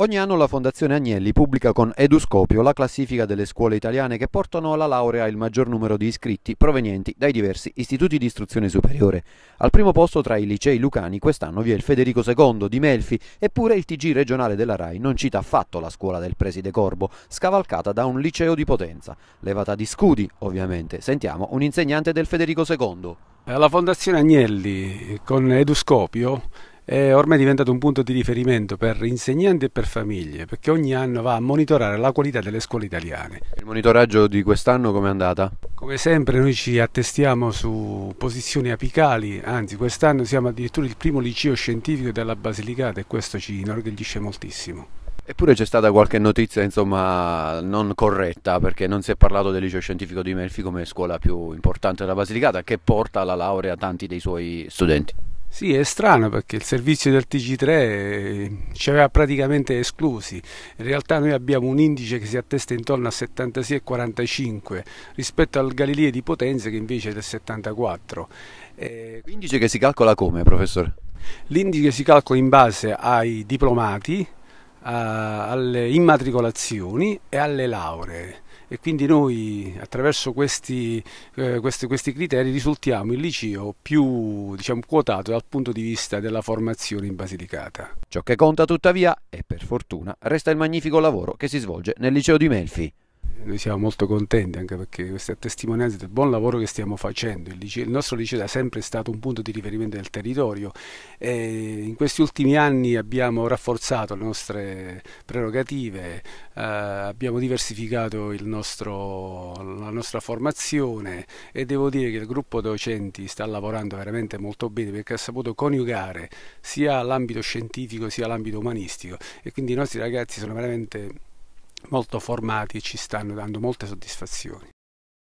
Ogni anno la Fondazione Agnelli pubblica con Eduscopio la classifica delle scuole italiane che portano alla laurea il maggior numero di iscritti provenienti dai diversi istituti di istruzione superiore. Al primo posto tra i licei lucani quest'anno vi è il Federico II di Melfi, eppure il TG regionale della RAI non cita affatto la scuola del preside Corbo, scavalcata da un liceo di potenza. Levata di scudi, ovviamente. Sentiamo un insegnante del Federico II. Eh, la Fondazione Agnelli con Eduscopio eh, è ormai diventato un punto di riferimento per insegnanti e per famiglie, perché ogni anno va a monitorare la qualità delle scuole italiane. Il monitoraggio di quest'anno com'è andata? Come sempre noi ci attestiamo su posizioni apicali, anzi quest'anno siamo addirittura il primo liceo scientifico della Basilicata e questo ci inorgoglisce moltissimo. Eppure c'è stata qualche notizia insomma, non corretta perché non si è parlato del liceo scientifico di Melfi come scuola più importante della Basilicata che porta alla laurea tanti dei suoi studenti. Sì, è strano perché il servizio del TG3 eh, ci aveva praticamente esclusi. In realtà noi abbiamo un indice che si attesta intorno a 76,45 rispetto al Galileo di Potenza che invece è del 74. Eh, Indice che si calcola come, professore? L'indice si calcola in base ai diplomati, a, alle immatricolazioni e alle lauree e quindi noi attraverso questi, eh, questi, questi, criteri risultiamo il liceo più diciamo, quotato dal punto di vista della formazione in Basilicata. Ciò che conta tuttavia, e per fortuna, resta il magnifico lavoro che si svolge nel liceo di Melfi noi siamo molto contenti anche perché questa è testimonianza del buon lavoro che stiamo facendo. Il, liceo, il nostro liceo è sempre stato un punto di riferimento del territorio e in questi ultimi anni abbiamo rafforzato le nostre prerogative, eh, abbiamo diversificato nostro, la nostra formazione e devo dire che il gruppo docenti sta lavorando veramente molto bene perché ha saputo coniugare sia l'ambito scientifico sia l'ambito umanistico e quindi i nostri ragazzi sono veramente molto formati e ci stanno dando molte soddisfazioni.